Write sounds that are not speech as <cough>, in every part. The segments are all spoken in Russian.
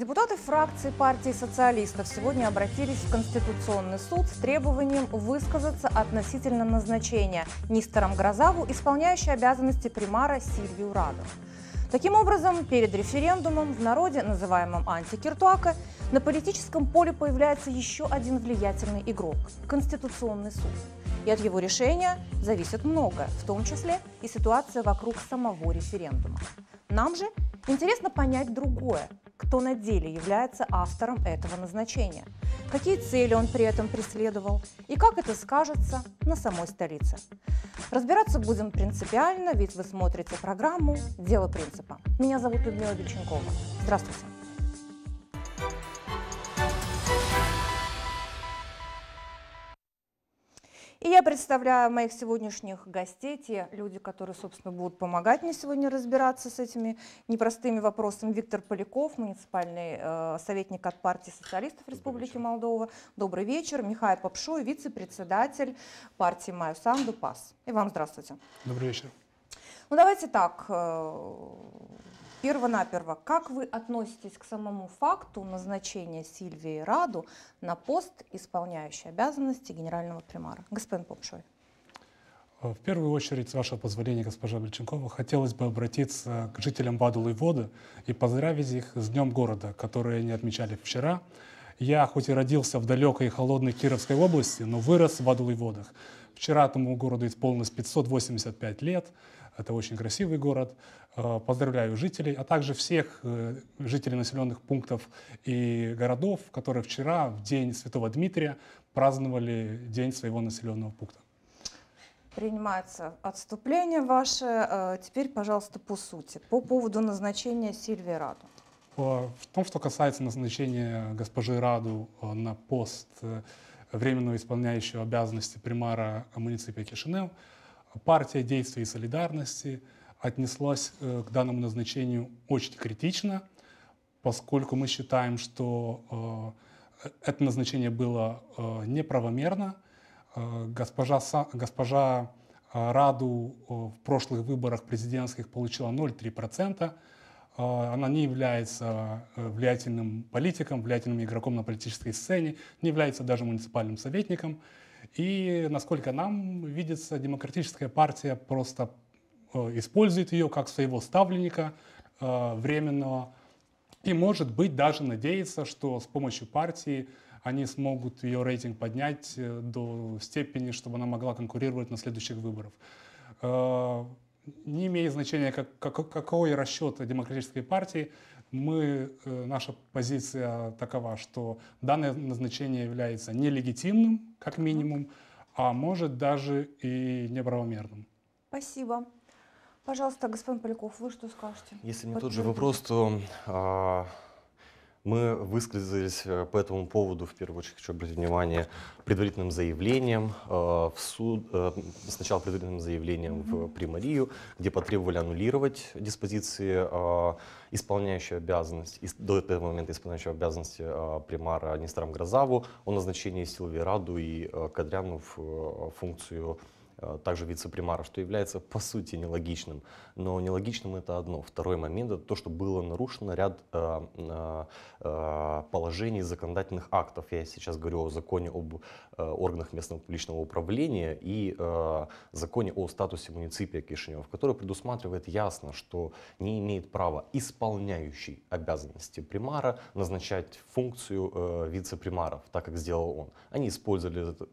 Депутаты фракции партии социалистов сегодня обратились в Конституционный суд с требованием высказаться относительно назначения Нестором Грозаву, исполняющей обязанности примара Сильвию Раду. Таким образом, перед референдумом, в народе, называемом антикиртуака, на политическом поле появляется еще один влиятельный игрок – Конституционный суд. И от его решения зависит многое, в том числе и ситуация вокруг самого референдума. Нам же интересно понять другое кто на деле является автором этого назначения, какие цели он при этом преследовал и как это скажется на самой столице. Разбираться будем принципиально, ведь вы смотрите программу «Дело принципа». Меня зовут Людмила Бельченкова. Здравствуйте. И я представляю моих сегодняшних гостей, те люди, которые, собственно, будут помогать мне сегодня разбираться с этими непростыми вопросами. Виктор Поляков, муниципальный э, советник от партии социалистов Республики Добрый Молдова. Добрый вечер. Михаил Попшой, вице-председатель партии Маю Санду ПАС. И вам здравствуйте. Добрый вечер. Ну давайте так, э, Первонаперво, как вы относитесь к самому факту назначения Сильвии Раду на пост, исполняющей обязанности генерального примара? Господин Попшой. Э, в первую очередь, с вашего позволения, госпожа Бельченкова, хотелось бы обратиться к жителям Бадулы Воды и поздравить их с Днем города, который они отмечали вчера. Я хоть и родился в далекой и холодной Кировской области, но вырос в Адулой водах. Вчера этому городу исполнилось 585 лет. Это очень красивый город. Э, поздравляю жителей, а также всех э, жителей населенных пунктов и городов, которые вчера, в день Святого Дмитрия, праздновали день своего населенного пункта. Принимается отступление ваше. Э, теперь, пожалуйста, по сути. По поводу назначения Сильвии Раду. В том, что касается назначения госпожи Раду на пост временного исполняющего обязанности примара муниципия Кишинев, партия действий и солидарности отнеслась э, к данному назначению очень критично, поскольку мы считаем, что э, это назначение было э, неправомерно. Госпожа, госпожа Раду в прошлых выборах президентских получила 0,3%. Она не является влиятельным политиком, влиятельным игроком на политической сцене, не является даже муниципальным советником. И, насколько нам видится, демократическая партия просто э, использует ее как своего ставленника э, временного и, может быть, даже надеется, что с помощью партии они смогут ее рейтинг поднять э, до степени, чтобы она могла конкурировать на следующих выборах. Не имеет значения, как, как, какой расчет демократической партии, мы, э, наша позиция такова, что данное назначение является нелегитимным, как минимум, а может даже и неправомерным. Спасибо. Пожалуйста, господин Поляков, вы что скажете? Если не тот же вопрос, то а, мы высказались э, по этому поводу, в первую очередь хочу обратить внимание, предварительным заявлением э, в суд, э, сначала предварительным заявлением в примарию, где потребовали аннулировать диспозиции исполняющей обязанность, до этого момента исполняющей обязанности примара Несторам Грозаву о назначении Силви Раду и Кадряну в функцию Э, также вице-примара, что является по сути нелогичным. Но нелогичным это одно. Второй момент — это то, что было нарушено ряд э, э, положений законодательных актов. Я сейчас говорю о законе об органах местного публичного управления и законе о статусе муниципия Кишинева, который предусматривает ясно, что не имеет права исполняющий обязанности примара назначать функцию вице-примаров, так как сделал он. Они использовали этот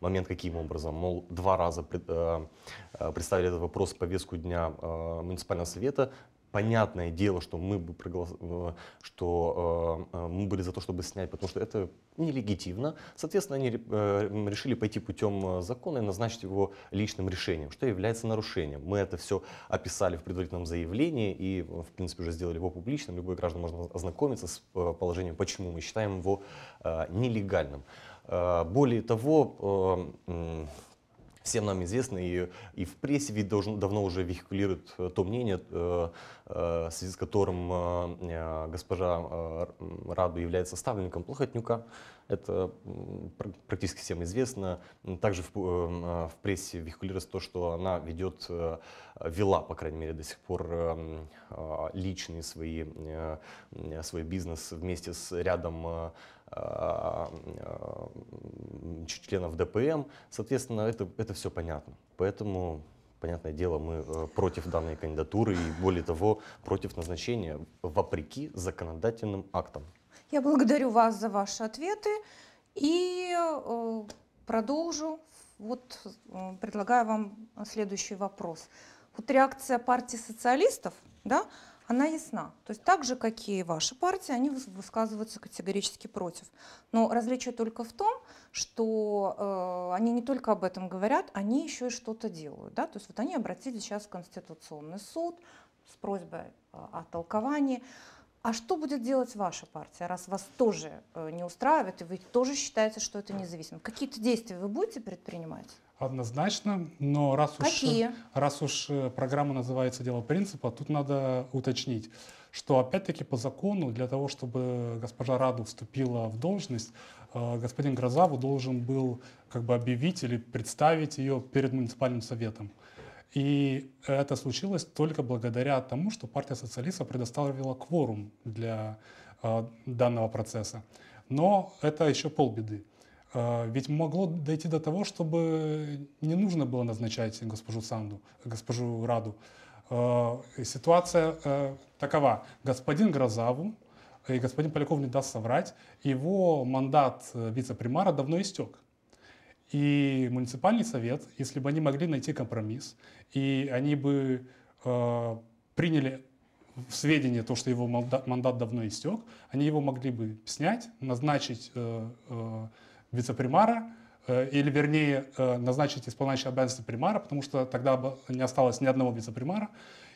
момент каким образом? Мол, два раза раза э, э, представили этот вопрос в повестку дня э, муниципального совета, понятное дело, что мы, бы проголос... что, мы были за то, чтобы снять, потому что это нелегитимно. Соответственно, они решили пойти путем закона и назначить его личным решением, что является нарушением. Мы это все описали в предварительном заявлении и, в принципе, уже сделали его публичным. Любой граждан можно ознакомиться с положением, почему мы считаем его нелегальным. Более того, всем нам известно, и, и в прессе ведь должен, давно уже вехикулирует э, то мнение, э, э, в связи с которым э, госпожа Раду является ставленником Плохотнюка. Это практически всем известно. Также в, в прессе вехикулируется то, что она ведет, вела, по крайней мере, до сих пор личный личные свои, свой бизнес вместе с рядом Э, э, членов ДПМ. Соответственно, это, это все понятно. Поэтому, понятное дело, мы э, против данной кандидатуры и, более того, против назначения вопреки законодательным актам. Я благодарю вас за ваши ответы и продолжу. Вот предлагаю вам следующий вопрос. Вот реакция партии социалистов, да, она ясна. То есть так же, как и ваши партии, они высказываются категорически против. Но различие только в том, что э, они не только об этом говорят, они еще и что-то делают. Да? То есть вот они обратились сейчас в Конституционный суд с просьбой э, о толковании. А что будет делать ваша партия, раз вас тоже э, не устраивает, и вы тоже считаете, что это независимо? Какие-то действия вы будете предпринимать? Однозначно, но раз Какие? уж, раз уж э, программа называется «Дело принципа», тут надо уточнить, что опять-таки по закону для того, чтобы госпожа Раду вступила в должность, э, господин Грозаву должен был как бы объявить или представить ее перед муниципальным советом. И это случилось только благодаря тому, что партия социалистов предоставила кворум для э, данного процесса. Но это еще полбеды. А, ведь могло дойти до того, чтобы не нужно было назначать госпожу Санду, госпожу Раду. А, ситуация э, такова. Господин Грозаву э, и господин Поляков не даст соврать, его мандат э, вице-примара давно истек. И муниципальный совет, если бы они могли найти компромисс, и они бы э, приняли в сведение то, что его мандат давно истек, они его могли бы снять, назначить э, э, вице-примара, э, или, вернее, э, назначить исполняющие обязанности примара, потому что тогда бы не осталось ни одного вице-примара,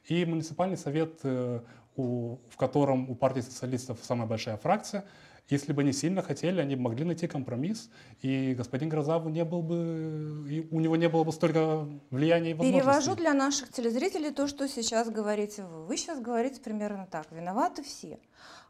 и муниципальный совет, э, в котором у партии социалистов самая большая фракция, если бы они сильно хотели, они могли найти компромисс, и господин Грозаву не был бы, и у него не было бы столько влияния и возможностей. Перевожу для наших телезрителей то, что сейчас говорите вы. Вы сейчас говорите примерно так, виноваты все.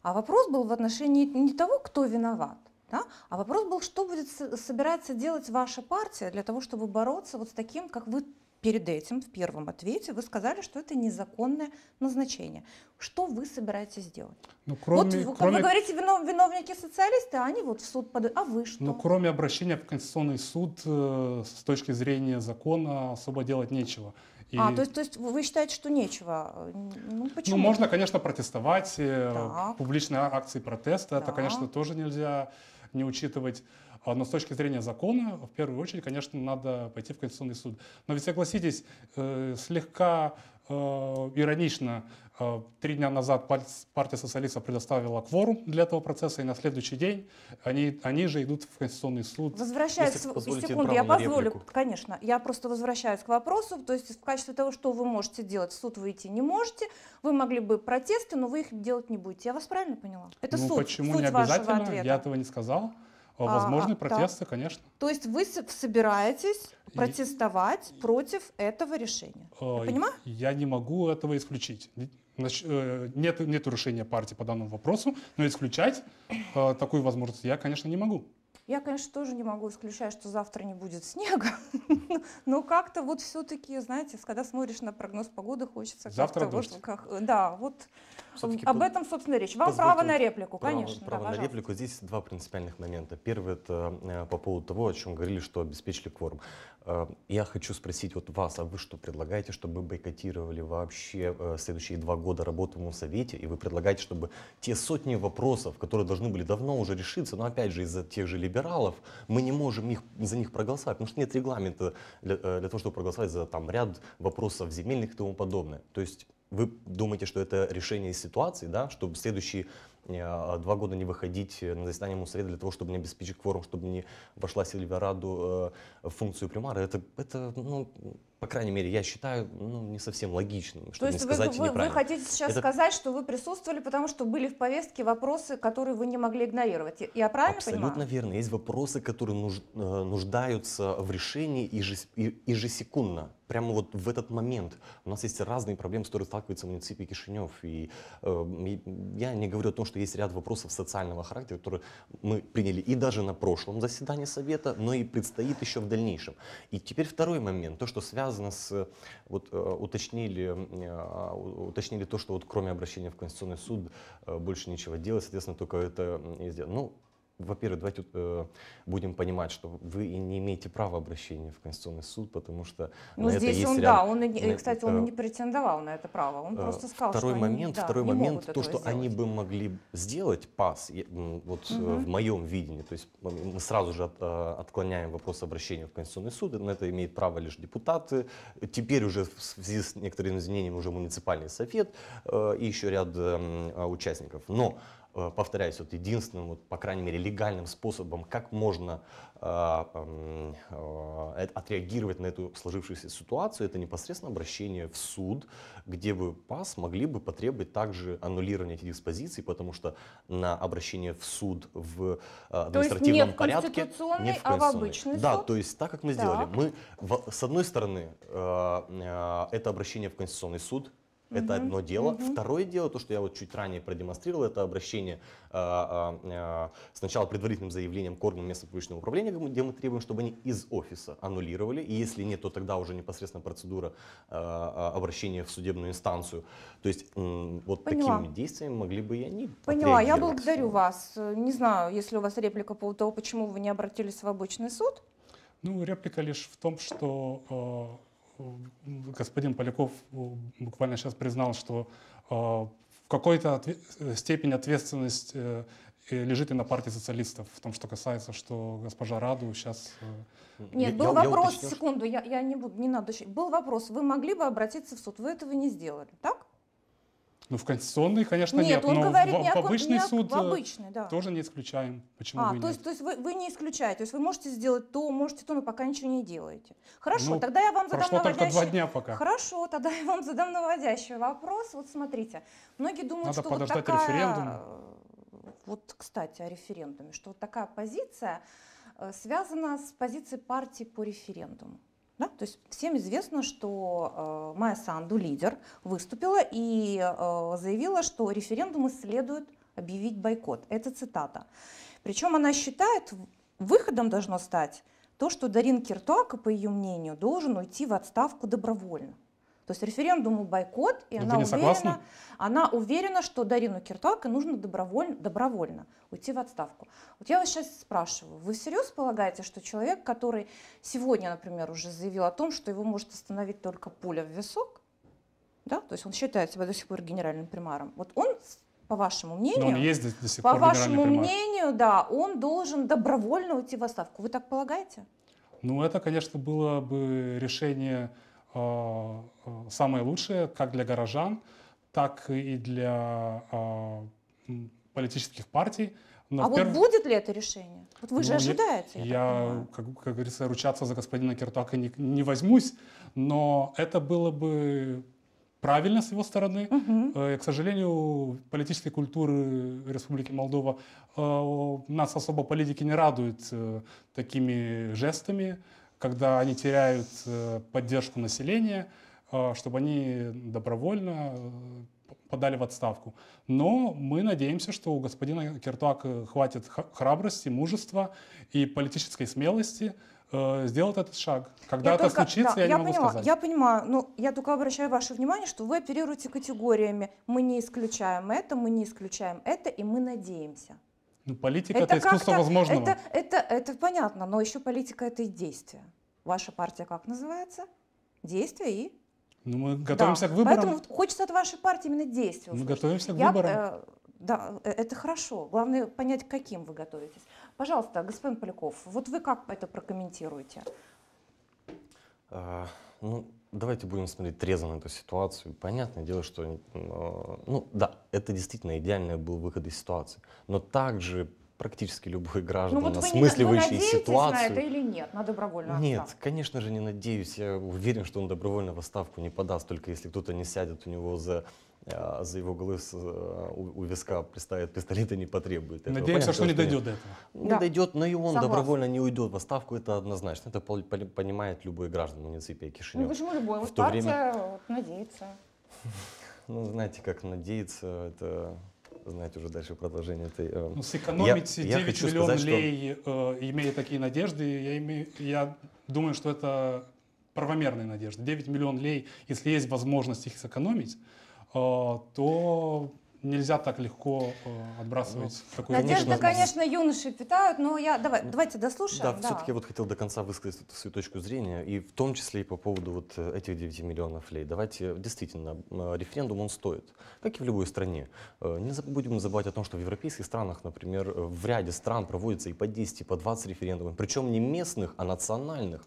А вопрос был в отношении не того, кто виноват, да? А вопрос был, что будет собираться делать ваша партия для того, чтобы бороться вот с таким, как вы перед этим в первом ответе вы сказали, что это незаконное назначение. Что вы собираетесь делать? Ну, кроме, вот, кроме... вы говорите, винов, виновники социалисты, а они вот в суд подают. А вы что? Ну, кроме обращения в Конституционный суд, э, с точки зрения закона особо делать нечего. А, И... А, то есть, то есть вы считаете, что нечего? Ну, ну, почему? Ну, можно, конечно, протестовать. Э, так. Публичные а-, акции протеста, так. это, конечно, тоже нельзя не учитывать. А, но с точки зрения закона, в первую очередь, конечно, надо пойти в Конституционный суд. Но ведь согласитесь, э, слегка Э, иронично, э, три дня назад партия социалистов предоставила кворум для этого процесса, и на следующий день они, они же идут в Конституционный суд. Возвращаясь, секунду, я позволю, реплику. конечно, я просто возвращаюсь к вопросу, то есть в качестве того, что вы можете делать, в суд выйти не можете, вы могли бы протесты, но вы их делать не будете. Я вас правильно поняла? Это ну, суд, почему суть не обязательно? вашего ответа. Я этого не сказал. А, а, Возможны а, протесты, да. конечно. То есть вы собираетесь протестовать и... против этого решения? А, я понимаю? Я не могу этого исключить. Э, нет, нет решения партии по данному вопросу, но исключать э, такую возможность я, конечно, не могу. Я, конечно, тоже не могу исключать, что завтра не будет снега, <laughs> но как-то вот все-таки, знаете, когда смотришь на прогноз погоды, хочется завтра дождь. Вот, как, э, да, вот э, об этом, собственно, речь. Вам право на реплику, право, конечно. Право да, на пожалуйста. реплику. Здесь два принципиальных момента. Первый это э, по поводу того, о чем говорили, что обеспечили кворум. Э, я хочу спросить вот вас, а вы что предлагаете, чтобы бойкотировали вообще э, следующие два года работы в Совете, и вы предлагаете, чтобы те сотни вопросов, которые должны были давно уже решиться, но опять же из-за тех же либералов, мы не можем их, за них проголосовать, потому что нет регламента для, э, для того, чтобы проголосовать за там ряд вопросов земельных и тому подобное. То есть вы думаете, что это решение ситуации, да, чтобы следующие Э, два года не выходить на заседание Мусреда для того, чтобы не обеспечить кворум, чтобы не вошла Сильвераду э, в функцию примара. Это, это ну, по крайней мере, я считаю, ну, не совсем логичным, чтобы То есть не сказать вы, вы хотите сейчас это... сказать, что вы присутствовали, потому что были в повестке вопросы, которые вы не могли игнорировать. Я правильно Абсолютно понимаю? Абсолютно верно. Есть вопросы, которые нуж... Э, нуждаются в решении ежес... ежесекундно. Прямо вот в этот момент. У нас есть разные проблемы, с которыми сталкивается муниципи Кишинев. И, э, я не говорю о том, что есть ряд вопросов социального характера, которые мы приняли и даже на прошлом заседании Совета, но и предстоит еще в дальнейшем. И теперь второй момент, то, что связано связано с, вот э, уточнили, э, уточнили то, что вот кроме обращения в Конституционный суд э, больше ничего делать, соответственно, только это и сделано. Ну, во-первых, давайте э, будем понимать, что вы не имеете права обращения в Конституционный суд, потому что ну, на здесь это есть он, ряд... да, он, на, кстати, он э, не претендовал на это право, он э, просто сказал, второй что момент, они, второй да, момент, то, что сделать. они бы могли сделать пас, ну, вот угу. в моем видении, то есть мы сразу же от, э, отклоняем вопрос обращения в Конституционный суд, на это имеет право лишь депутаты, теперь уже в связи с некоторыми изменениями уже муниципальный совет э, и еще ряд э, участников, но Э, повторяюсь, вот единственным, вот, по крайней мере, легальным способом, как можно э, э, э, отреагировать на эту сложившуюся ситуацию, это непосредственно обращение в суд, где бы ПАС могли бы потребовать также аннулирования этих диспозиций, потому что на обращение в суд в административном э, порядке, то есть не порядке... не в а в обычный Да, суд? то есть так, как мы сделали. Так. Мы, с одной стороны, э, это обращение в Конституционный суд, это одно дело. Второе дело, то, что я вот чуть ранее продемонстрировал, это обращение а, а, а, сначала предварительным заявлением к органам местного публичного управления, где мы требуем, чтобы они из офиса аннулировали. И если нет, то тогда уже непосредственно процедура обращения в судебную инстанцию. То есть вот Поняла. такими действиями могли бы и они Поняла, я благодарю вас. Не знаю, если у вас реплика по поводу того, почему вы не обратились в обычный суд. Ну, реплика лишь в том, что Э, господин Поляков э, буквально сейчас признал, что э, в какой-то степени ответственность лежит и на партии социалистов в том, что касается, что госпожа Раду сейчас... Нет, был я, вопрос, я секунду, я, я не буду, не надо... Был вопрос, вы могли бы обратиться в суд, вы этого не сделали, так? Ну, в конституционный, конечно, нет. Нет, он но говорит в, не в обычный не суд э, обычный, да. тоже не исключаем. Почему а, бы то нет? Есть, то есть вы, вы не исключаете, то есть вы можете сделать то, можете то, но пока ничего не делаете. Хорошо, ну, тогда я вам задам прошло наводящий... только два дня пока. Хорошо, тогда я вам задам наводящий вопрос. Вот смотрите, многие думают, Надо что подождать вот такая... референдум. Вот, кстати, о референдуме, что вот такая позиция э, связана с позицией партии по референдуму. Да? То есть всем известно, что э, Майя Санду, лидер, выступила и э, заявила, что референдумы следует объявить бойкот. Это цитата. Причем она считает, выходом должно стать то, что Дарин Киртуака, по ее мнению, должен уйти в отставку добровольно. То есть референдуму бойкот, и ну, она уверена, она уверена, что Дарину Кирталко нужно добровольно, добровольно уйти в отставку. Вот я вас сейчас спрашиваю, вы всерьез полагаете, что человек, который сегодня, например, уже заявил о том, что его может остановить только пуля в висок, да, то есть он считает себя до сих пор генеральным примаром, вот он по вашему мнению, он есть до, сих по пор вашему мнению, да, он должен добровольно уйти в отставку. Вы так полагаете? Ну, это, конечно, было бы решение Э, самое лучшее как для горожан, так и для э, политических партий. Но а вот будет ли это решение? Вот вы ну, же ожидаете. Я, я как, как говорится, ручаться за господина Киртуака не, не возьмусь, но это было бы правильно с его стороны. Угу. к сожалению, политической культуры Республики Молдова нас особо политики не радуют такими жестами когда они теряют э, поддержку населения, э, чтобы они добровольно э, подали в отставку. Но мы надеемся, что у господина Киртуака хватит храбрости, мужества и политической смелости сделать этот шаг. Когда я это только, случится, да, я, я не поняла, могу сказать. Я понимаю, но ну, я только обращаю ваше внимание, что вы оперируете категориями. Мы не исключаем это, мы не исключаем это, и мы надеемся. Ну, политика это, это искусство возможного. Это, это, это понятно, но еще политика это и действие. Ваша партия как называется? Действие и ну, мы готовимся да. к выборам. Поэтому хочется от вашей партии именно действия. Мы услышать. готовимся к Я, выборам. Э, да, э, это хорошо. Главное понять, к каким вы готовитесь. Пожалуйста, господин Поляков, вот вы как это прокомментируете? А, ну, давайте будем смотреть трезво на эту ситуацию. Понятное дело, что, а, ну да, это действительно идеальный был выход из ситуации. Но также практически любой ну гражданин, ну, вот осмысливающий вы не, вы ситуацию. на это или нет, на добровольную Нет, отставку? конечно же, не надеюсь. Я уверен, что он добровольно в отставку не подаст, только если кто-то не сядет у него за а, за его голос э, у виска приставит пистолет и не потребует этого. Надеемся, Понятно, что, не дойдет до этого. Не ну, да. дойдет, но и он Согласна. добровольно не уйдет в отставку, это однозначно. Это понимает любой граждан муниципия Кишинева. Ну почему любой? Вот партия время... вот, надеется. <laughs> Ну, знаете, как надеяться, это знаете уже дальше продолжение этой... Э, ну, сэкономить я, 9 я миллион сказать, лей, что... э, имея такие надежды, я, имею, я думаю, что это правомерные надежды. 9 миллион лей, если есть возможность их сэкономить, а, то нельзя так легко э, отбрасывать ну, такую Надежда, конечно, юноши питают, но я... Давай, ну, давайте дослушаем. Да, да. все-таки вот хотел до конца высказать свою точку зрения, и в том числе и по поводу вот э, этих 9 миллионов лей. Давайте, э, действительно, э, референдум он стоит, как и в любой стране. Не будем забывать о том, что в европейских странах, например, в ряде стран проводится и по 10, и по 20 референдумов, причем не местных, а национальных.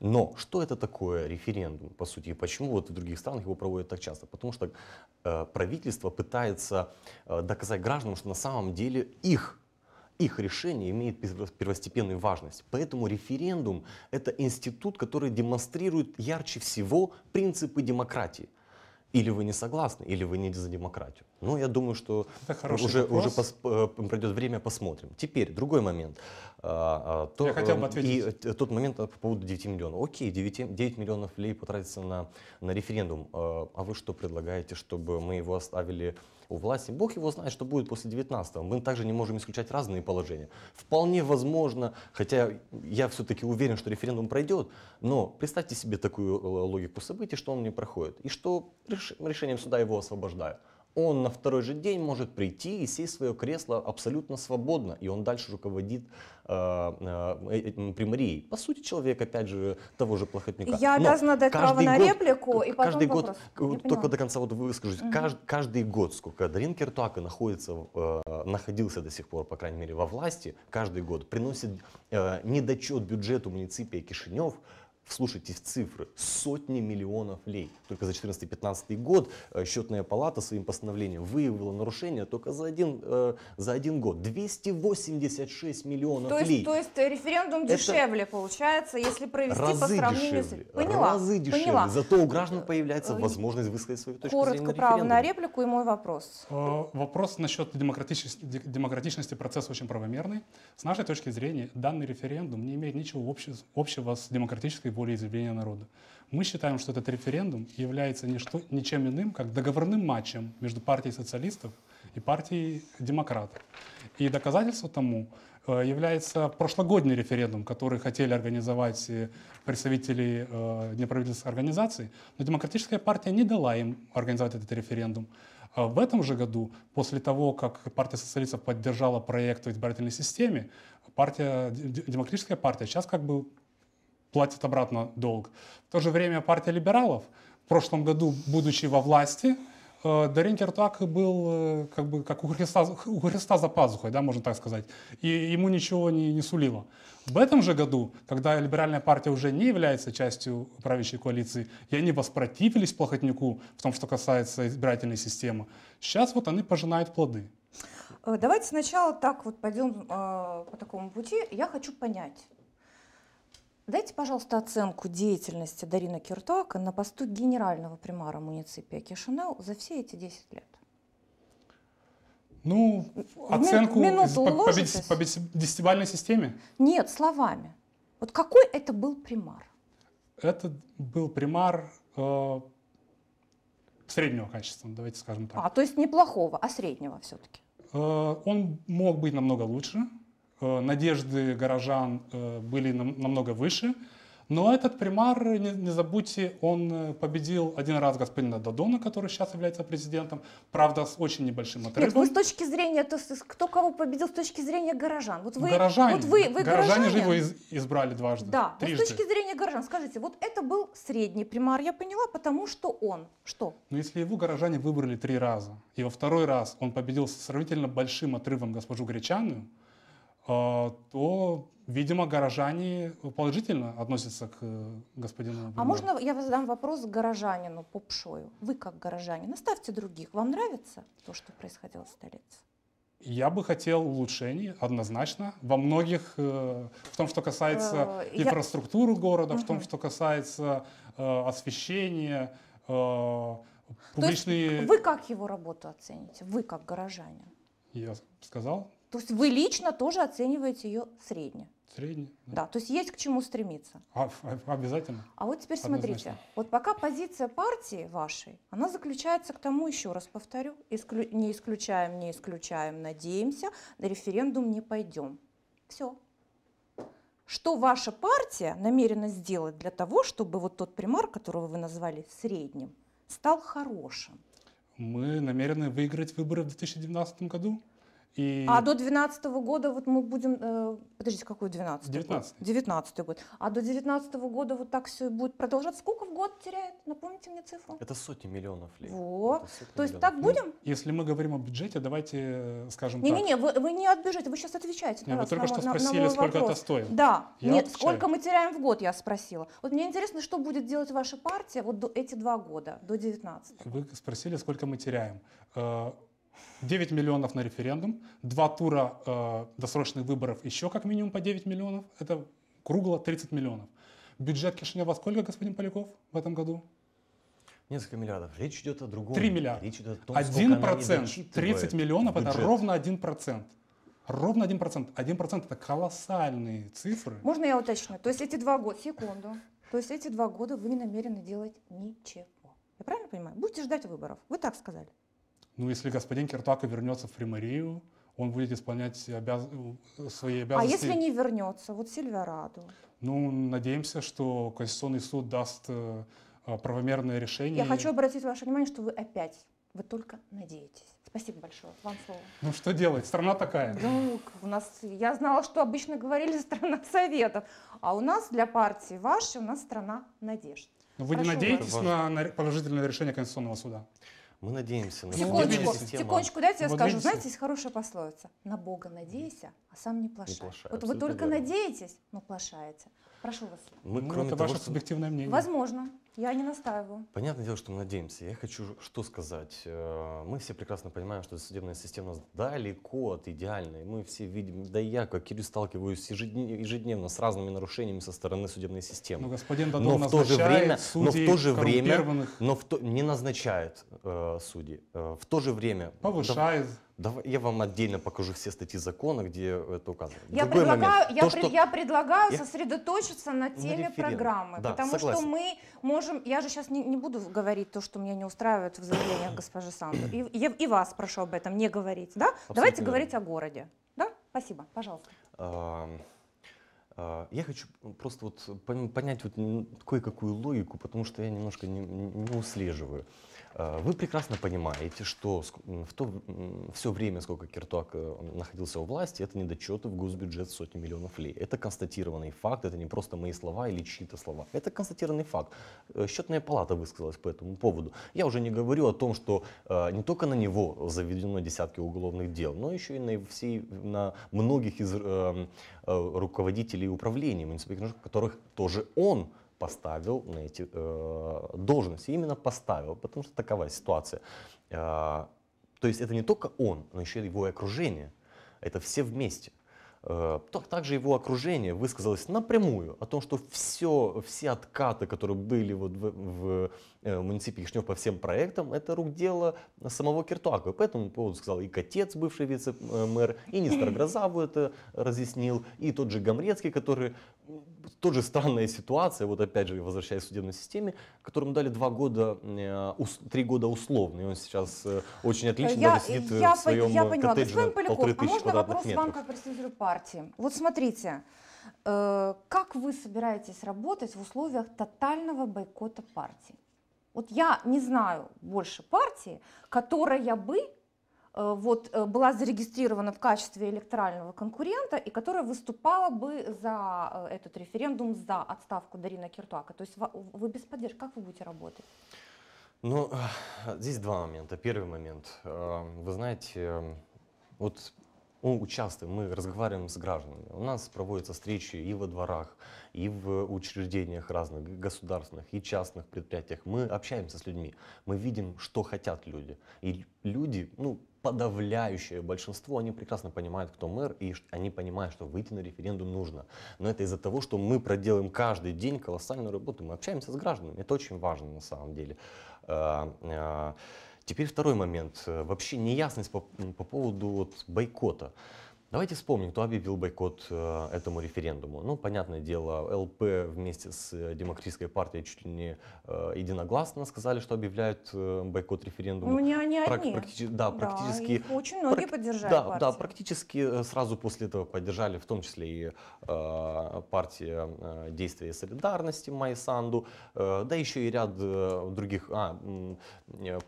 Но что это такое референдум, по сути, и почему вот в других странах его проводят так часто? Потому что э, правительство пытается э, доказать гражданам, что на самом деле их их решение имеет первостепенную важность. Поэтому референдум – это институт, который демонстрирует ярче всего принципы демократии. Или вы не согласны, или вы не за демократию. Но ну, я думаю, что уже, уже пос, э, пройдет время, посмотрим. Теперь другой момент. А, а, то, я хотел бы э, ответить. И тот момент а, по поводу 9 миллионов. Окей, 9, 9 миллионов лей потратится на, на референдум. А вы что предлагаете, чтобы мы его оставили у власти. Бог его знает, что будет после 19-го. Мы также не можем исключать разные положения. Вполне возможно, хотя я все-таки уверен, что референдум пройдет, но представьте себе такую э, логику событий, что он не проходит, и что решением суда его освобождают он на второй же день может прийти и сесть в свое кресло абсолютно свободно, и он дальше руководит э, э, э примарией. По сути, человек, опять же, того же плохотника. Я Но обязана дать право на год, реплику, и потом Каждый год, Не только до конца вот выскажусь, угу. каждый, каждый год, сколько Дарин Киртуака находится, э, находился до сих пор, по крайней мере, во власти, каждый год приносит э, недочет бюджету муниципия Кишинев, вслушайтесь в цифры, сотни миллионов лей. Только за 14-15 год э, счетная палата своим постановлением выявила нарушение только за один, э, за один год. 286 миллионов то есть, лей. То есть э, референдум Это дешевле получается, если провести разы по сравнению дешевле, с... Поняла, разы дешевле. Поняла. Зато у граждан э, появляется возможность высказать свою точку Коротко зрения на референдум. право на реплику и мой вопрос. Вопрос насчет демократичности, демократичности процесса очень правомерный. С нашей точки зрения, данный референдум не имеет ничего общего с демократической волеизъявления народа. Мы считаем, что этот референдум является не ничем иным, как договорным матчем между партией социалистов и партией демократов. И доказательство тому э, является прошлогодний референдум, который хотели организовать э, представители э, неправительственных организаций, но демократическая партия не дала им организовать этот референдум. А в этом же году, после того, как партия социалистов поддержала проект в избирательной системе, партия, демократическая партия сейчас как бы платит обратно долг. В то же время партия либералов в прошлом году, будучи во власти, э, Дарин Кертак был э, как бы как у Христа, у Христа за пазухой, да, можно так сказать, и ему ничего не, не сулило. В этом же году, когда либеральная партия уже не является частью правящей коалиции, и они воспротивились Плохотнюку в том, что касается избирательной системы, сейчас вот они пожинают плоды. Э, давайте сначала так вот пойдем э, по такому пути. Я хочу понять, Дайте, пожалуйста, оценку деятельности Дарина Киртака на посту генерального примара муниципия Кишинау за все эти 10 лет. Ну, оценку по, по, по десятибалльной системе? Нет, словами. Вот какой это был примар? Это был примар э, среднего качества, давайте скажем так. А, то есть неплохого, а среднего все-таки? Э, он мог быть намного лучше. Э, надежды горожан э, были намного выше. Но этот примар, не, забудьте, он э, победил один раз господина Дадона, который сейчас является президентом, правда, с очень небольшим отрывом. Нет, вы с точки зрения, то, кто кого победил, с точки зрения горожан. Вот вы, горожане. Вот вы, вы горожане же его из, избрали дважды, Да, вот с точки зрения горожан, скажите, вот это был средний примар, я поняла, потому что он, что? Ну если его горожане выбрали три раза, и во второй раз он победил с сравнительно большим отрывом госпожу Гречанную, а, то, видимо, горожане положительно относятся к э, господину. Например. А можно я задам вопрос горожанину Попшою? Вы как горожанин, оставьте других. Вам нравится то, что происходило в столице? Я бы хотел улучшений, однозначно, во многих, э, в том, что касается э, инфраструктуры города, в том, что касается освещения, публичные... То есть вы как его работу оцените? Вы как горожанин? Я сказал, то есть вы лично тоже оцениваете ее средне. Средне. Да. да, то есть есть к чему стремиться. А, а обязательно. А вот теперь смотрите, вот пока позиция партии вашей, она заключается к тому, еще раз повторю, исклю, не исключаем, не исключаем, надеемся, на референдум не пойдем. Все. Что ваша партия намерена сделать для того, чтобы вот тот примар, которого вы назвали средним, стал хорошим? Мы намерены выиграть выборы в 2019 году. И... А до 12 года вот мы будем... Э, подождите, какой 12 -й 19 19 год. А до 19 года вот так все будет продолжаться. Сколько в год теряет? Напомните мне цифру. Это сотни миллионов лет. Вот. То есть миллионов. так будем? Ну, если мы говорим о бюджете, давайте э, скажем не, так. Не-не-не, вы, вы не от бюджета, вы сейчас отвечаете. Нет, вы только на, что спросили, на сколько вопрос. это стоит. Да. Я Нет, отвечаю. сколько мы теряем в год, я спросила. Вот мне интересно, что будет делать ваша партия вот до, эти два года, до 19 Вы спросили, сколько мы теряем э, 9 миллионов на референдум, два тура э, досрочных выборов еще как минимум по 9 миллионов, это кругло 30 миллионов. Бюджет Кишинева сколько, господин Поляков, в этом году? Несколько миллиардов. Речь идет о другом. 3 миллиарда. Речь идет о том, 1 процент. 30 миллионов бюджет. это ровно 1 процент. Ровно 1%. 1% это колоссальные цифры. Можно я уточню? То есть эти два года, секунду, то есть эти два года вы не намерены делать ничего. Я правильно понимаю? Будете ждать выборов. Вы так сказали. Ну, если господин Киртака вернется в Примарию, он будет исполнять обяз... свои обязанности. А если не вернется, вот Сильвераду? Ну, надеемся, что Конституционный суд даст э, правомерное решение. Я хочу обратить ваше внимание, что вы опять, вы только надеетесь. Спасибо большое. Вам слово. Ну что делать? Страна такая. Ну, у нас, я знала, что обычно говорили <laughs> страна советов, а у нас для партии вашей, у нас страна надежд. Но ну, вы Прошу не надеетесь вас. на положительное решение Конституционного суда? Мы надеемся на Секундочку, секундочку, дайте я скажу. Знаете, есть хорошая пословица. На Бога надейся, а сам не плашай. Не плашается, вот вы только да. надеетесь, но плашаете. Прошу вас. Мы, ну, кроме это того, ваше что... субъективное мнение. Возможно. Я не настаиваю. Понятное дело, что мы надеемся. Я хочу что сказать. Э, мы все прекрасно понимаем, что судебная система далеко от идеальной. Мы все видим, да и я, как Кирилл, сталкиваюсь ежедневно с разными нарушениями со стороны судебной системы. Ну, господин Дадон но в то же время, но в то же время, но в то, не назначает э, судей. Э, в то же время повышает. Да, Давай, я вам отдельно покажу все статьи закона, где это указано. Я предлагаю, момент, я, то, что... я предлагаю я... сосредоточиться на теме на программы, да, потому согласен. что мы можем, я же сейчас не, не буду говорить то, что меня не устраивает в заявлениях госпожи Санду, и, я, и вас прошу об этом не говорить, да? Давайте верно. говорить о городе, да? Спасибо, пожалуйста. А, я хочу просто вот понять вот кое-какую логику, потому что я немножко не, не услеживаю. Э, вы прекрасно понимаете, что в то, все время, сколько Киртуак э, находился у власти, это недочеты в госбюджет сотни миллионов лей. Это констатированный факт, это не просто мои слова или чьи-то слова. Это констатированный факт. Э, счетная палата высказалась по этому поводу. Я уже не говорю о том, что не только на него заведено десятки уголовных дел, но еще и на, всей, на многих из эм, руководителей управления муниципальных, которых тоже он поставил на эти э, должности. Именно поставил, потому что такова ситуация. Э, то есть это не только он, но еще его окружение. Это все вместе. Э, также его окружение высказалось напрямую о том, что все, все откаты, которые были вот в, в, в э, муниципе Кишнев по всем проектам, это рук дело самого Киртуакова. По этому поводу сказал и Котец, бывший вице-мэр, и Нестор Грозаву это разъяснил, и тот же Гамрецкий, который тоже странная ситуация, вот опять же, возвращаясь к судебной системе, которому дали два года, э, три года условно, и он сейчас э, очень отлично я, даже сидит э, я, в своем я поняла. Ну, коттедже полторы а тысячи а можно вопрос метров. вам как представителю партии? Вот смотрите, э, как вы собираетесь работать в условиях тотального бойкота партии? Вот я не знаю больше партии, которая бы Э, вот, э, была зарегистрирована в качестве электорального конкурента и которая выступала бы за э, этот референдум, за отставку Дарина Киртуака. То есть вы без поддержки, как вы будете работать? Ну, здесь два момента. Первый момент. Вы знаете, вот мы участвуем, мы разговариваем с гражданами. У нас проводятся встречи и во дворах, и в учреждениях разных, государственных и частных предприятиях. Мы общаемся с людьми, мы видим, что хотят люди. И люди, ну, подавляющее большинство, они прекрасно понимают, кто мэр, и они понимают, что выйти на референдум нужно. Но это из-за того, что мы проделаем каждый день колоссальную работу, мы общаемся с гражданами, это очень важно на самом деле. А, а, теперь второй момент. Вообще неясность по, по поводу вот бойкота. Давайте вспомним, кто объявил бойкот э, этому референдуму. Ну, понятное дело, ЛП вместе с э, Демократической партией чуть ли не э, единогласно сказали, что объявляют бойкот референдума. Ну, не они Прак- одни. Практи- да, да, практически. очень многие поддержали да, Да, практически сразу после этого поддержали, в том числе и э, партия действия и солидарности Майсанду, э, да еще и ряд других, а,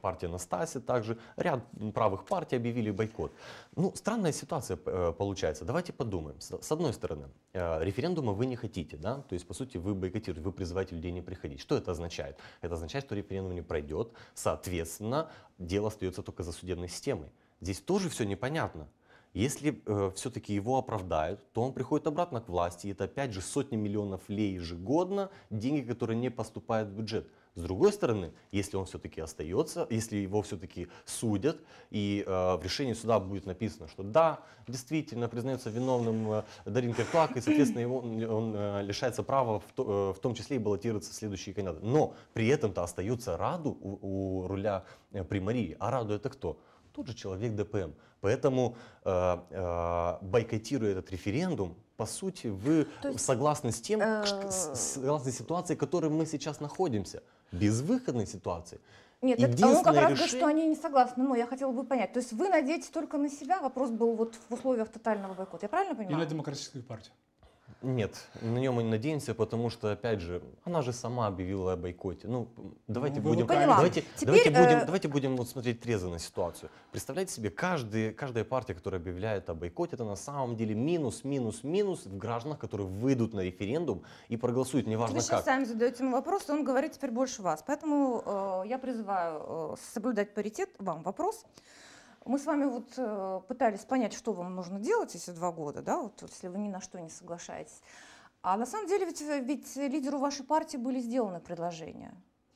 партия Настаси также, ряд правых партий объявили бойкот. Ну, странная ситуация получается? Давайте подумаем. С одной стороны, э, референдума вы не хотите, да? То есть, по сути, вы бойкотируете, вы призываете людей не приходить. Что это означает? Это означает, что референдум не пройдет, соответственно, дело остается только за судебной системой. Здесь тоже все непонятно. Если э, все-таки его оправдают, то он приходит обратно к власти, и это опять же сотни миллионов лей ежегодно, деньги, которые не поступают в бюджет. С другой стороны, если он все-таки остается, если его все-таки судят, и э, в решении суда будет написано, что да, действительно признается виновным э, Дарин Кирклак, и, соответственно, его, он э, лишается права в, то, э, в том числе и баллотироваться в следующие кандидаты. Но при этом-то остается Раду у, у руля э, при А Раду это кто? тот же человек ДПМ. Поэтому э, э, бойкотируя этот референдум, по сути, вы есть, согласны с тем, э... согласны с ситуацией, в которой мы сейчас находимся безвыходной ситуации. Нет, это, он как решение... говорит, что они не согласны. Но ну, я хотела бы понять. То есть вы надеетесь только на себя? Вопрос был вот в условиях тотального бойкота. Я правильно понимаю? И на демократическую партию. Нет, на нем мы не надеемся, потому что, опять же, она же сама объявила о бойкоте. Ну, давайте ну, будем, ну, давайте, Теперь, давайте э... будем, давайте будем вот смотреть трезво на ситуацию. Представляете себе, каждый, каждая партия, которая объявляет о бойкоте, это на самом деле минус, минус, минус в гражданах, которые выйдут на референдум и проголосуют, неважно Вы как. Вы сами задаете ему вопрос, он говорит теперь больше вас. Поэтому э, я призываю э, соблюдать паритет. Вам вопрос. Мы с вами вот э, пытались понять, что вам нужно делать, если два года, да, вот если вы ни на что не соглашаетесь. А на самом деле ведь, э, ведь лидеру вашей партии были сделаны предложения.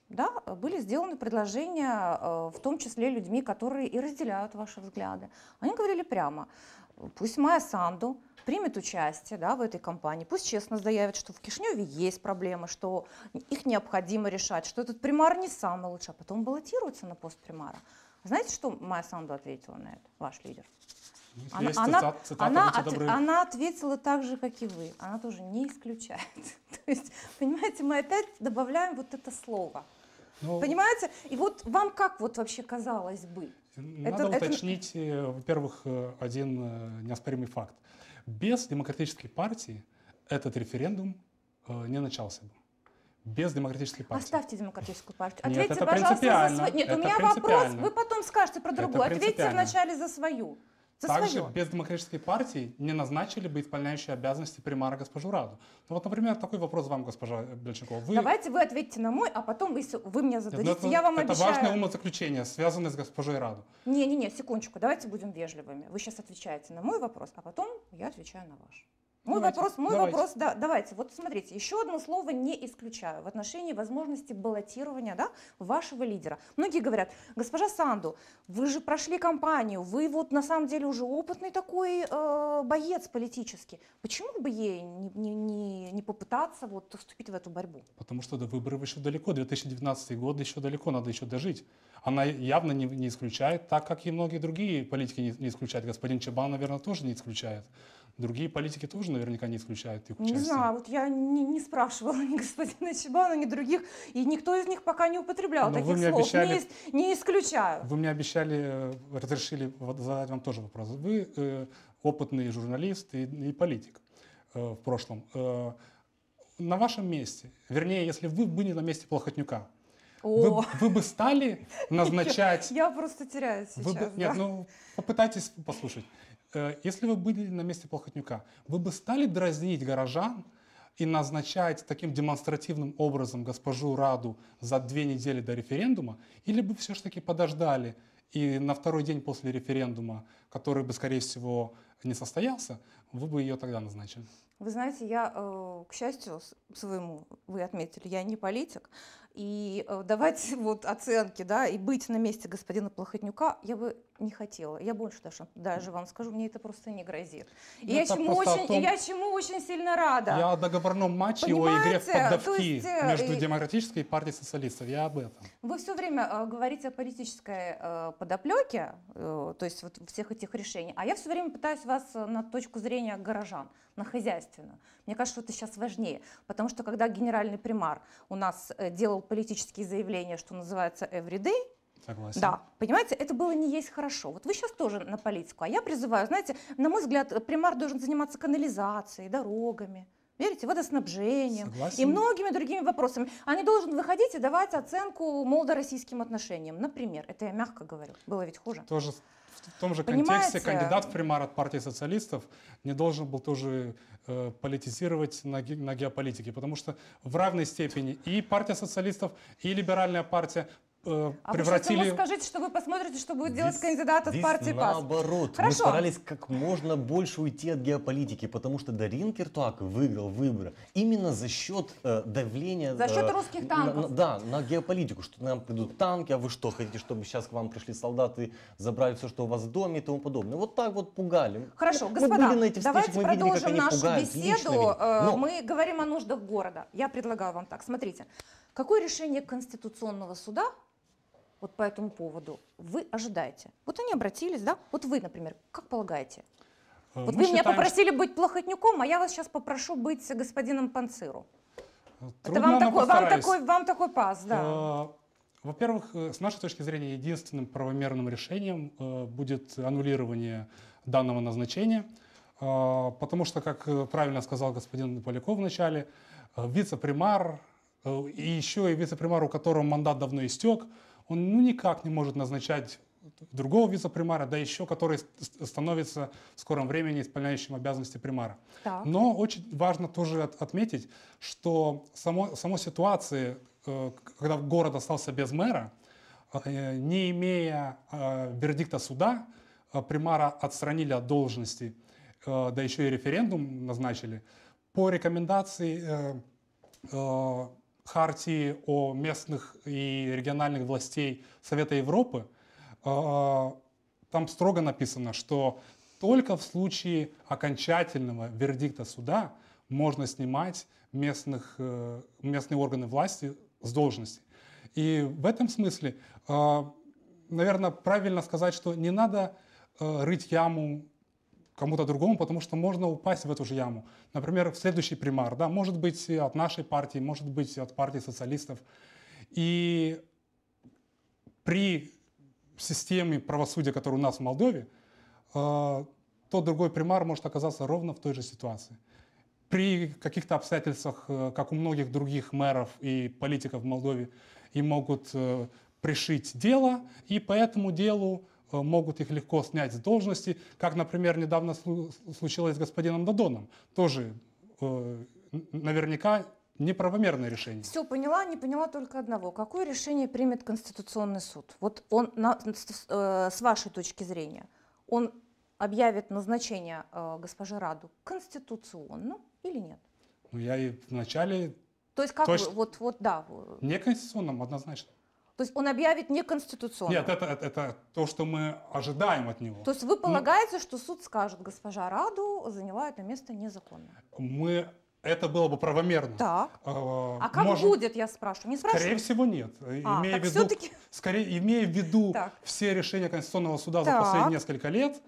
Да, э, были сделаны предложения, в том числе людьми, которые и разделяют ваши взгляды. Они говорили прямо, пусть Майя Санду примет участие да, в этой кампании, пусть честно заявит, что в Кишневе есть проблемы, что их необходимо решать, что этот примар не самый лучший, а потом баллотируется на пост примара. Знаете, что Майя Санду ответила на это, ваш лидер? Ну, она, она, цитата, она, от, она ответила так же, как и вы. Она тоже не исключает. <laughs> То есть, понимаете, мы опять добавляем вот это слово. Ну, понимаете? И вот вам как вот вообще казалось бы? Надо это, уточнить, это... во-первых, э, один э, неоспоримый факт. Без демократической партии этот референдум э, не начался бы без демократической партии. Оставьте демократическую партию. Ответьте, Нет, пожалуйста, за свою. Нет, это у меня вопрос. Вы потом скажете про другую. Ответьте вначале за свою. За Также свое. без демократической партии не назначили бы исполняющие обязанности примара госпожу Раду. Ну вот, например, такой вопрос вам, госпожа Бельчакова. Вы... Давайте вы ответите на мой, а потом вы, вы мне зададите, Нет, это, ну, я вам это обещаю. Это важное умозаключение, связанное с госпожой Раду. Не-не-не, секундочку, давайте будем вежливыми. Вы сейчас отвечаете на мой вопрос, а потом я отвечаю на ваш. Мой давайте, вопрос, мой давайте. вопрос, да, давайте. Вот смотрите, еще одно слово не исключаю в отношении возможности баллотирования да, вашего лидера. Многие говорят, госпожа Санду, вы же прошли кампанию, вы вот на самом деле уже опытный такой э, боец политический. Почему бы ей не, не, не, не попытаться вот вступить в эту борьбу? Потому что до выборов еще далеко, 2019 год еще далеко, надо еще дожить. Она явно не, не исключает, так как и многие другие политики не, не исключают. Господин Чебан, наверное, тоже не исключает. Другие политики тоже наверняка не исключают их участие. Не знаю, вот я не, не спрашивала <laughs> ни господина Чебана, ни других, и никто из них пока не употреблял Но таких вы мне слов. Обещали, не, не исключаю. Вы мне обещали, э, разрешили задать вам тоже вопрос. Вы э, опытный журналист и, и политик э, в прошлом. Э, на вашем месте, вернее, если вы были на месте Плохотнюка, вы, вы бы стали <laughs> назначать... Я, просто теряюсь сейчас. Нет, ну попытайтесь послушать. Э, если вы были на месте Плохотнюка, вы бы стали дразнить горожан и назначать таким демонстративным образом госпожу Раду за две недели до референдума, или бы все-таки подождали и на второй день после референдума, который бы, скорее всего, не состоялся, вы бы ее тогда назначили? Вы знаете, я, э, к счастью своему, вы отметили, я не политик, и э, давать <laughs> вот оценки, да, и быть на месте господина Плохотнюка я бы не хотела. Я больше даже, даже вам скажу, мне это просто не грозит. И ну, я, чему очень, том... я чему очень сильно рада. Я о договорном матче, Понимаете? о игре в поддавки есть, э, между и... Демократической партией социалистов. Я об этом. Вы все время э, говорите о политической э, подоплеке, э, то есть вот всех этих решений, а я все время пытаюсь вас э, на точку зрения горожан, на хозяйственную. Мне кажется, что это сейчас важнее, потому что когда генеральный примар у нас э, делал политические заявления, что называется everyday, Согласен. Да, понимаете, это было не есть хорошо. Вот вы сейчас тоже на политику, а я призываю, знаете, на мой взгляд, примар должен заниматься канализацией, дорогами, верите, водоснабжением Согласен. и многими другими вопросами. Они а должны выходить и давать оценку молдо-российским отношениям, например. Это я мягко говорю, было ведь хуже. Тоже в том же Понимаете? контексте кандидат в примар от партии социалистов не должен был тоже э, политизировать на, ге на геополитике, потому что в равной степени и партия социалистов, и либеральная партия Э, а превратили... вы скажите, что вы посмотрите, что будет здесь, делать кандидат от партии ПАС. наоборот. Хорошо. Мы старались как можно больше уйти от геополитики, потому что Дарин Киртуак выиграл выборы именно за счет э, давления... За счет э, русских танков. На, да, на геополитику, что нам придут танки, а вы что, хотите, чтобы сейчас к вам пришли солдаты, забрали все, что у вас в доме и тому подобное. Вот так вот пугали. Хорошо, мы, господа, мы на этих давайте мы продолжим видели, нашу пугают, беседу. Но... Мы говорим о нуждах города. Я предлагаю вам так. Смотрите, какое решение Конституционного суда вот по этому поводу вы ожидаете? Вот они обратились, да? Вот вы, например, как полагаете? Э, вот Мы вы считаем, меня попросили быть плохотнюком, а я вас сейчас попрошу быть господином Панциру. Э, трудно, Это вам такой, вам, такой, вам такой пас, да. Э, во-первых, с нашей точки зрения, единственным правомерным решением будет аннулирование данного назначения, потому что, как правильно сказал господин Поляков в начале, вице-примар и еще и вице-примар, у которого мандат давно истек, он ну никак не может назначать другого вице-примара, да еще который становится в скором времени исполняющим обязанности примара. Так. Но очень важно тоже от, отметить, что само, само ситуации, э, когда город остался без мэра, э, не имея э, вердикта суда, э, примара отстранили от должности, э, да еще и референдум назначили, по рекомендации э, э, хартии о местных и региональных властей Совета Европы, а, там строго написано, что только в случае окончательного вердикта суда можно снимать местных, э, местные органы власти с должности. И в этом смысле, а, наверное, правильно сказать, что не надо э, рыть яму кому-то другому, потому что можно упасть в эту же яму. Например, в следующий примар, да, может быть от нашей партии, может быть от партии социалистов. И при системе правосудия, которая у нас в Молдове, э, тот другой примар может оказаться ровно в той же ситуации. При каких-то обстоятельствах, э, как у многих других мэров и политиков в Молдове, им могут э, пришить дело, и по этому делу Э, могут их легко снять с должности, как, например, недавно случилось с господином Дадоном. Тоже э, наверняка неправомерное решение. Все поняла, не поняла только одного. Какое решение примет Конституционный суд? Вот он, на, э, с вашей точки зрения, он объявит назначение э, госпожи Раду конституционным или нет? Ну, я и вначале... То есть как Точ... вы, вот, вот да. Неконституционным однозначно. То есть он объявит неконституционным. Нет, это, это, это то, что мы ожидаем от него. То есть вы полагаете, мы... что суд скажет, госпожа Раду заняла это место незаконно? Мы это было бы правомерно. Так. А, а как Может, будет, я спрашиваю? Не спрашиваю. Скорее всего, нет. А, имея в виду, скорее, имея в виду все решения Конституционного суда так. за последние несколько лет,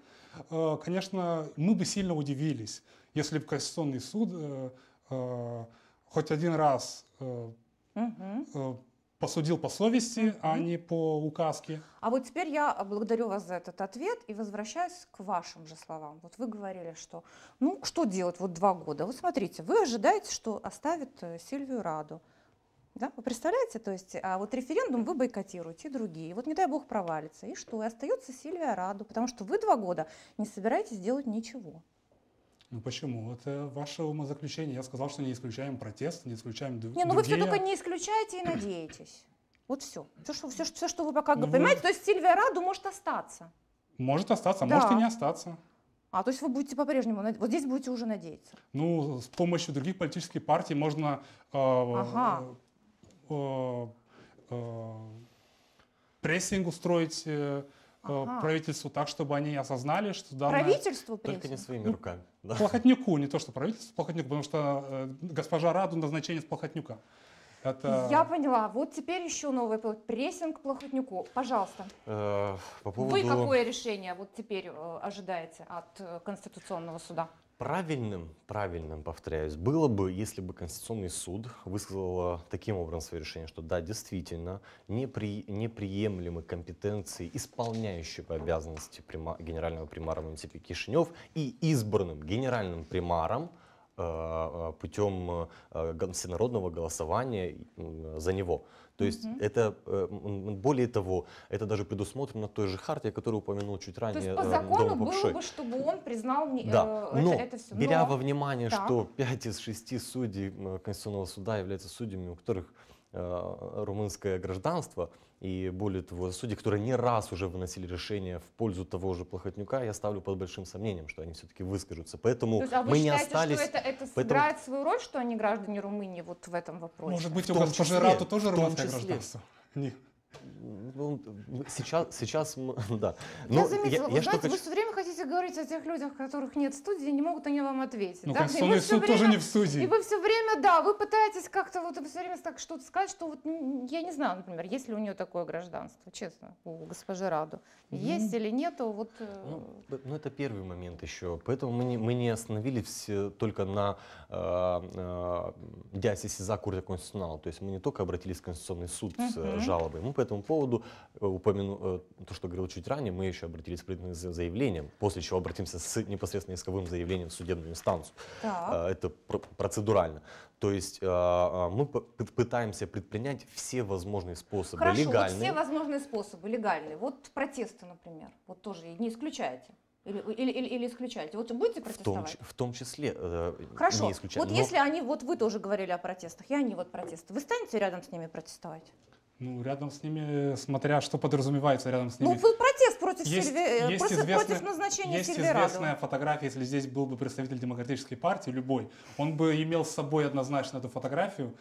э, конечно, мы бы сильно удивились, если бы Конституционный суд э, э, хоть один раз угу посудил по совести, mm-hmm. а не по указке. А вот теперь я благодарю вас за этот ответ и возвращаюсь к вашим же словам. Вот вы говорили, что ну что делать вот два года. Вот смотрите, вы ожидаете, что оставит э, Сильвию Раду. Да? Вы представляете? То есть, а вот референдум вы бойкотируете, и другие. Вот не дай бог провалится. И что? И остается Сильвия Раду, потому что вы два года не собираетесь делать ничего. Ну почему? Это ваше умозаключение. Я сказал, что не исключаем протест, не исключаем Не, ну другие... вы все только не исключаете и <clears throat> надеетесь. Вот все. Все, что, все, все, что вы пока ну, понимаете, вы... то есть Сильвия Раду может остаться. Может остаться, да. может и не остаться. А, то есть вы будете по-прежнему, над... вот здесь будете уже надеяться? Ну, с помощью других политических партий можно э, ага. э, э, э, прессинг устроить, э, Э, ага. правительству так, чтобы они осознали, что данное... Правительству Только не своими ну, руками. да. Плохотнюку, не то, что правительство Плохотнюку, потому что э, госпожа Раду назначение с Плохотнюка. Это... Я поняла. Вот теперь еще новый прессинг Плохотнюку. Пожалуйста. Э, по поводу... Вы какое решение вот теперь э, ожидаете от э, Конституционного суда? Правильным, правильным, повторяюсь, было бы, если бы Конституционный суд высказал э, таким образом свое решение, что да, действительно, непри, неприемлемы компетенции исполняющего обязанности прима, генерального примара муниципии Кишинев и избранным генеральным примаром э, путем э, всенародного э, э, голосования за него. То есть угу. это, э, более того, это даже предусмотрено той же хартией, которую упомянул чуть ранее. То есть по э, закону было Пукшой. бы, чтобы он признал мне. да. это, Но, это все. Но, беря во внимание, так. что пять из шести судей э, Конституционного суда являются судьями, у которых румынское гражданство, и более того, судьи, которые не раз уже выносили решение в пользу того же Плохотнюка, я ставлю под большим сомнением, что они все-таки выскажутся. Поэтому есть, а мы считаете, не остались... Что это, это поэтому... свою роль, что они граждане Румынии вот в этом вопросе? Может быть, у госпожи Рату тоже румынское гражданство? Нет. Ну, сейчас, сейчас, <laughs> да. Но я ну, заметила, я, я знаете, что... вы все время хотите говорить о тех людях, которых нет в студии, не могут они вам ответить. Ну, да? Конституционный суд время, тоже не в студии. И вы все время, да, вы пытаетесь как-то вот все время так что-то сказать, что вот я не знаю, например, есть ли у нее такое гражданство, честно, у госпожи Раду. Mm-hmm. Есть или нету, вот... Э, ну, ну, это первый момент еще. Поэтому мы не, мы не остановились э, только на э, э, дясе Сиза Курта Конституционала. То есть мы не только обратились в Конституционный суд mm-hmm. с э, жалобой, мы этому поводу э, упомяну э, то, что говорил чуть ранее, мы еще обратились с предварительным заявлением, после чего обратимся с непосредственно исковым заявлением в судебную инстанцию. Так. Э, это процедурально. То есть мы пытаемся предпринять все возможные способы Хорошо, легальные. Вот все возможные способы легальные. Вот протесты, например, вот тоже не исключаете. Или, или, или, или исключаете? Вот будете протестовать? В том, в том числе э, Хорошо. не исключать. Вот но... если они, вот вы тоже говорили о протестах, и они вот протесты, вы станете рядом с ними протестовать? Ну, рядом с ними, э, смотря что подразумевается рядом с ну, ними. Ну, протест против, есть, Сильве... Э, есть против, известная, против назначения Есть Сильверадова. известная фотография, если здесь был бы представитель демократической партии, любой, он бы имел с собой однозначно эту фотографию,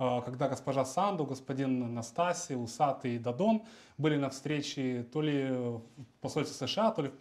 а, когда госпожа Санду, господин Настаси, Усатый и Дадон были на встрече то ли в посольстве США, то ли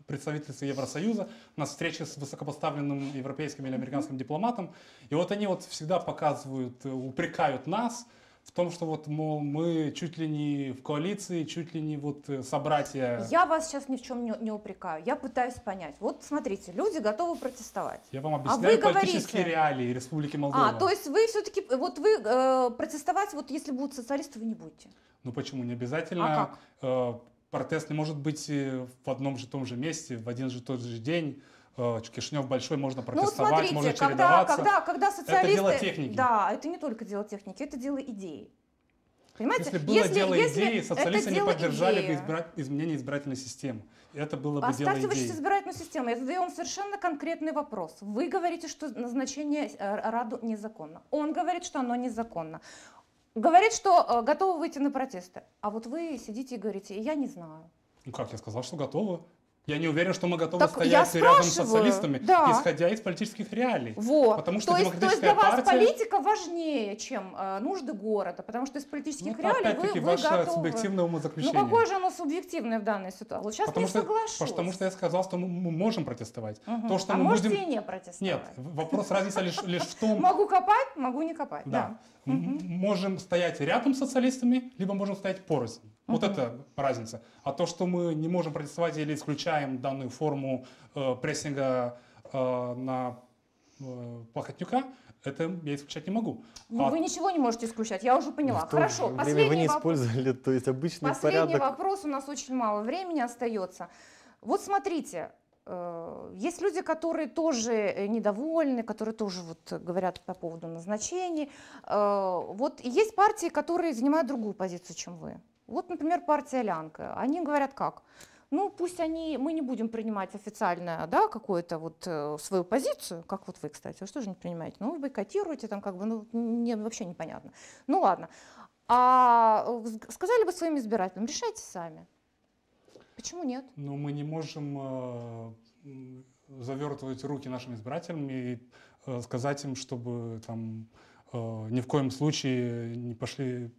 в представительстве Евросоюза, на встрече с высокопоставленным европейским или американским дипломатом. И вот они вот всегда показывают, э, упрекают нас – в том, что вот, мол, мы чуть ли не в коалиции, чуть ли не вот э, собратья. Я вас сейчас ни в чем не, не упрекаю. Я пытаюсь понять. Вот смотрите, люди готовы протестовать. Я вам а объясняю а вы политические говорите... реалии Республики а, Молдова. А, то есть вы все-таки, э, вот вы э, протестовать, вот если будут социалисты, вы не будете? Ну почему? Не обязательно. А как? Э, протест не может быть э, в одном же том же месте, в один же тот же день. Э, Кишинев большой, можно ну, протестовать, ну, смотрите, можно чередоваться. Когда, когда, когда социалисты... Это дело техники. Да, это не только дело техники, это дело идеи. Понимаете? Если было если, дело если идеи, социалисты не поддержали идеи. бы избирать, изменение избирательной системы. Это было бы Оставьте дело вы сейчас избирательную систему. Я задаю вам совершенно конкретный вопрос. Вы говорите, что назначение э, Раду незаконно. Он говорит, что оно незаконно. Говорит, что э, готовы выйти на протесты. А вот вы сидите и говорите, я не знаю. Ну как, я сказал, что готова. Я не уверен, что мы готовы так стоять рядом с социалистами, да. исходя из политических реалий. Вот. Потому что то, есть, то есть для вас партия... политика важнее, чем э, нужды города, потому что из политических ну, реалий вы, вы ваше готовы. субъективное ну, умозаключение. Ну какое же оно субъективное в данной ситуации? Вот сейчас потому не что, соглашусь. Потому что я сказал, что мы, мы можем протестовать. Угу. То, что а мы можете будем... и не протестовать. Нет, вопрос разница лишь, в том... Могу копать, могу не копать. Да. Можем стоять рядом с социалистами, либо можем стоять порознь. Вот угу. это разница. А то, что мы не можем протестовать или исключаем данную форму э, прессинга э, на э, плохотнюка, это я исключать не могу. Ну, а... Вы ничего не можете исключать, я уже поняла. В Хорошо, время последний вы не воп... использовали, то есть обычный последний порядок. Последний вопрос, у нас очень мало времени остается. Вот смотрите, э, есть люди, которые тоже э, недовольны, которые тоже вот говорят по поводу назначений. Э, вот есть партии, которые занимают другую позицию, чем вы. Вот, например, партия Лянка. Они говорят как? Ну, пусть они, мы не будем принимать официально, да, какую-то вот э, свою позицию, как вот вы, кстати, вы что же не принимаете? Ну, вы бойкотируете, там как бы, ну, не, ну, вообще непонятно. Ну, ладно. А э, сказали бы своим избирателям, решайте сами. Почему нет? Ну, мы не можем э, завертывать руки нашим избирателям и э, сказать им, чтобы там э, ни в коем случае не пошли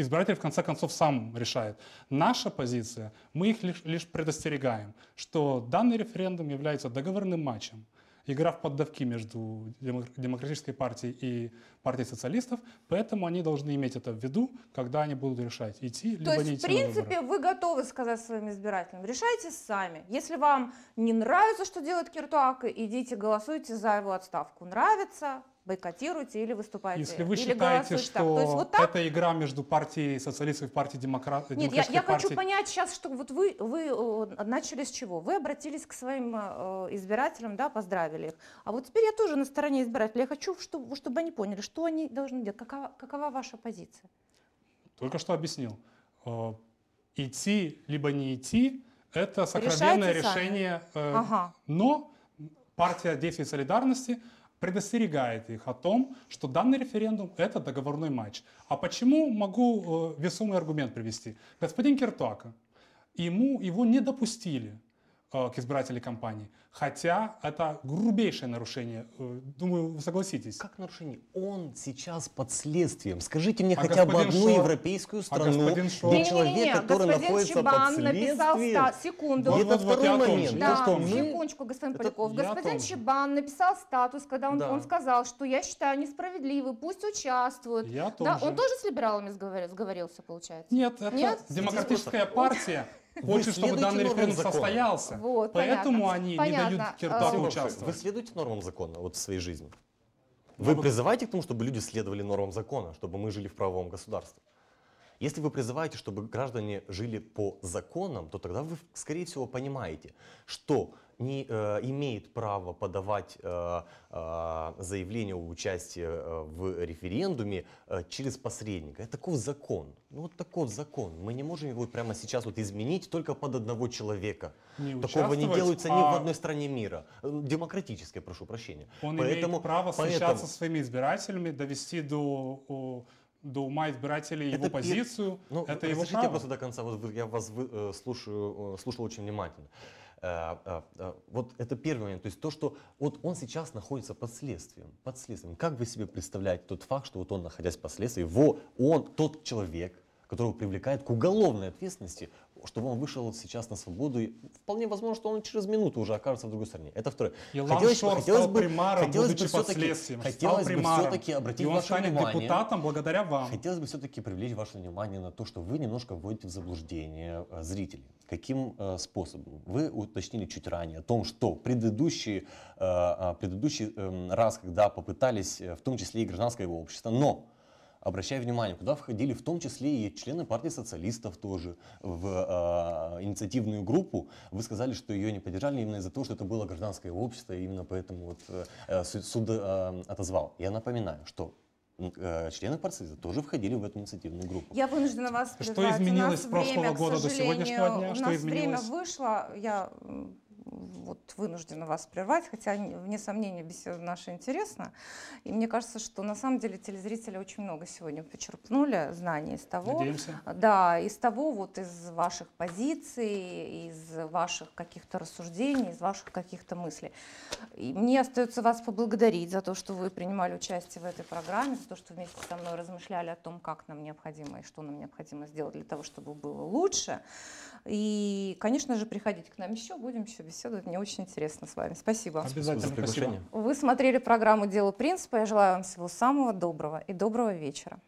избиратель в конце концов сам решает. Наша позиция, мы их лишь, лишь предостерегаем, что данный референдум является договорным матчем. Игра в поддавки между Демократической партией и партией социалистов, поэтому они должны иметь это в виду, когда они будут решать, идти То либо есть, не идти. в принципе, вы готовы сказать своим избирателям, решайте сами. Если вам не нравится, что делает Киртуак, идите голосуйте за его отставку. Нравится, бойкотируете или выступаете. Если вы или считаете, что так. То есть, вот так? это игра между партией социалистов и партией демократ... Нет, я, я партии... хочу понять сейчас, что вот вы, вы э, начали с чего? Вы обратились к своим э, избирателям, да, поздравили их. А вот теперь я тоже на стороне избирателей. Я хочу, чтобы, чтобы они поняли, что они должны делать, какова, какова ваша позиция. Только что объяснил. Э, идти либо не идти – это сакровенное Решайте решение. Ага. Но партия действий солидарности» предостерегает их о том, что данный референдум – это договорной матч. А почему могу э, весомый аргумент привести? Господин Кертуака, ему его не допустили Э, к избирателей компании. Хотя это грубейшее нарушение. Э, думаю, вы согласитесь. Как нарушение? Он сейчас под следствием. Скажите мне а хотя бы одну Шо... европейскую а страну, а Шо... где человек, не, не, не. который господин находится Чебан под следствием. Написал, ста... Секунду. Вот, Это вот, второй вот, момент. Да, что, мы... Секундочку, господин Это... Поляков. господин тоже. Чебан написал статус, когда он, да. он сказал, что я считаю несправедливый, пусть участвуют. Я да, тоже. Он тоже с либералами сговорился, получается? Нет, это Нет? демократическая партия Хочет, чтобы данный референдум закона. состоялся. Вот, Поэтому понятно. они понятно. не дают Киртаку э, а, участвовать. Вы следуете нормам закона вот в своей жизни? Ну, вы призываете к тому, чтобы люди следовали нормам закона, чтобы мы жили в правовом государстве? Если вы призываете, чтобы граждане жили по законам, то тогда вы, скорее всего, понимаете, что не э, имеет права подавать э, э, заявление о участии э, в референдуме э, через посредника. Это такой закон. Ну вот такой закон. Мы не можем его прямо сейчас вот изменить только под одного человека. Не Такого не делается а... ни в одной стране мира. Э, Демократической, прошу прощения. Он поэтому, имеет право поэтому... со своими избирателями, довести до до ума избирателей это его позицию, пер... ну, это его право. просто до конца, вот я вас вы, э, слушаю, э, слушал очень внимательно. Э, э, э, вот это первый момент. То есть то, что вот он сейчас находится под следствием. Под следствием. Как вы себе представляете тот факт, что вот он, находясь под следствием, его, он тот человек, которого привлекает к уголовной ответственности, чтобы он вышел сейчас на свободу. И вполне возможно, что он через минуту уже окажется в другой стране. Это второе. Илон хотелось, Шор хотелось стал бы, примаром, хотелось бы все-таки, хотелось бы все-таки обратить и он ваше внимание. депутатом благодаря вам. Хотелось бы все-таки привлечь ваше внимание на то, что вы немножко вводите в заблуждение э, зрителей. Каким э, способом? Вы уточнили чуть ранее о том, что предыдущий, э, э предыдущий э, раз, когда попытались, э, в том числе и гражданское общество, но обращая внимание, куда входили в том числе и члены партии социалистов тоже в э, инициативную группу. Вы сказали, что ее не поддержали именно из-за того, что это было гражданское общество, и именно поэтому вот, э, э суд, э, отозвал. Я напоминаю, что э, члены партсоюза тоже входили в эту инициативную группу. Я вынуждена вас прервать. Что изменилось с прошлого время, года до сегодняшнего дня? У нас что изменилось? время вышло. Я вот вынуждена вас прервать, хотя, вне сомнения, беседа наша интересна. И мне кажется, что на самом деле телезрители очень много сегодня почерпнули знаний из того. Надеемся. Да, из того, вот из ваших позиций, из ваших каких-то рассуждений, из ваших каких-то мыслей. И мне остается вас поблагодарить за то, что вы принимали участие в этой программе, за то, что вместе со мной размышляли о том, как нам необходимо и что нам необходимо сделать для того, чтобы было лучше. И, конечно же, приходите к нам еще, будем еще беседовать. Мне очень интересно с вами. Спасибо. Обязательно. Спасибо. Вы смотрели программу «Дело принципа». Я желаю вам всего самого доброго и доброго вечера.